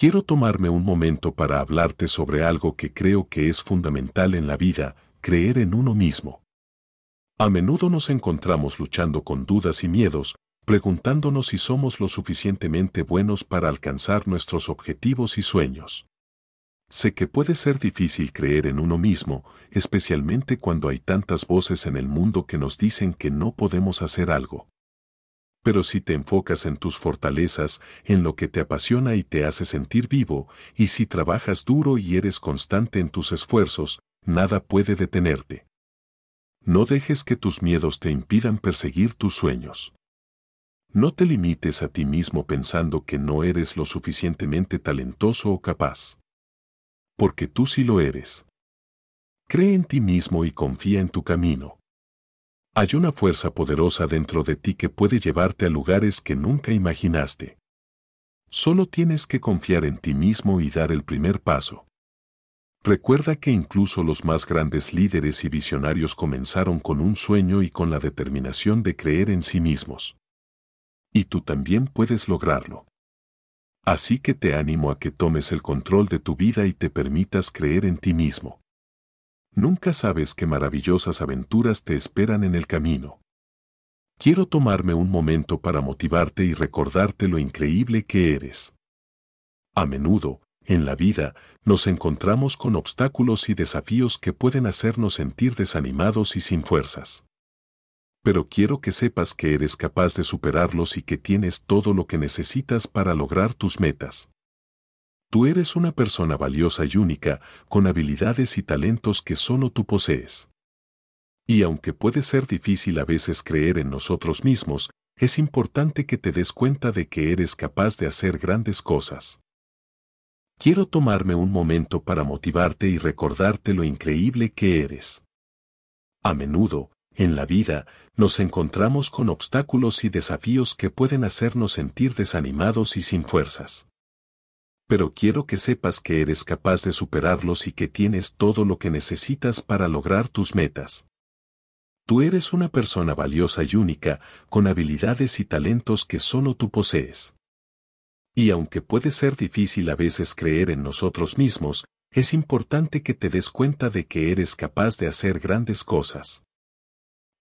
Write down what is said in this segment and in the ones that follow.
Quiero tomarme un momento para hablarte sobre algo que creo que es fundamental en la vida, creer en uno mismo. A menudo nos encontramos luchando con dudas y miedos, preguntándonos si somos lo suficientemente buenos para alcanzar nuestros objetivos y sueños. Sé que puede ser difícil creer en uno mismo, especialmente cuando hay tantas voces en el mundo que nos dicen que no podemos hacer algo. Pero si te enfocas en tus fortalezas, en lo que te apasiona y te hace sentir vivo, y si trabajas duro y eres constante en tus esfuerzos, nada puede detenerte. No dejes que tus miedos te impidan perseguir tus sueños. No te limites a ti mismo pensando que no eres lo suficientemente talentoso o capaz. Porque tú sí lo eres. Cree en ti mismo y confía en tu camino. Hay una fuerza poderosa dentro de ti que puede llevarte a lugares que nunca imaginaste. Solo tienes que confiar en ti mismo y dar el primer paso. Recuerda que incluso los más grandes líderes y visionarios comenzaron con un sueño y con la determinación de creer en sí mismos. Y tú también puedes lograrlo. Así que te animo a que tomes el control de tu vida y te permitas creer en ti mismo. Nunca sabes qué maravillosas aventuras te esperan en el camino. Quiero tomarme un momento para motivarte y recordarte lo increíble que eres. A menudo, en la vida, nos encontramos con obstáculos y desafíos que pueden hacernos sentir desanimados y sin fuerzas. Pero quiero que sepas que eres capaz de superarlos y que tienes todo lo que necesitas para lograr tus metas. Tú eres una persona valiosa y única, con habilidades y talentos que solo tú posees. Y aunque puede ser difícil a veces creer en nosotros mismos, es importante que te des cuenta de que eres capaz de hacer grandes cosas. Quiero tomarme un momento para motivarte y recordarte lo increíble que eres. A menudo, en la vida, nos encontramos con obstáculos y desafíos que pueden hacernos sentir desanimados y sin fuerzas pero quiero que sepas que eres capaz de superarlos y que tienes todo lo que necesitas para lograr tus metas. Tú eres una persona valiosa y única, con habilidades y talentos que solo tú posees. Y aunque puede ser difícil a veces creer en nosotros mismos, es importante que te des cuenta de que eres capaz de hacer grandes cosas.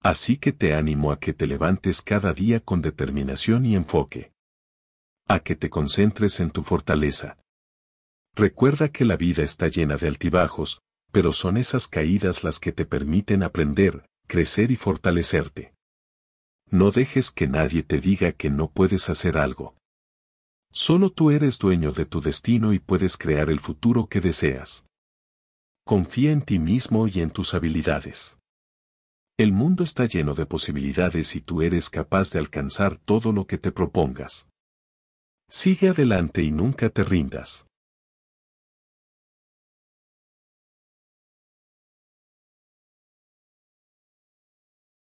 Así que te animo a que te levantes cada día con determinación y enfoque a que te concentres en tu fortaleza. Recuerda que la vida está llena de altibajos, pero son esas caídas las que te permiten aprender, crecer y fortalecerte. No dejes que nadie te diga que no puedes hacer algo. Solo tú eres dueño de tu destino y puedes crear el futuro que deseas. Confía en ti mismo y en tus habilidades. El mundo está lleno de posibilidades y tú eres capaz de alcanzar todo lo que te propongas. Sigue adelante y nunca te rindas.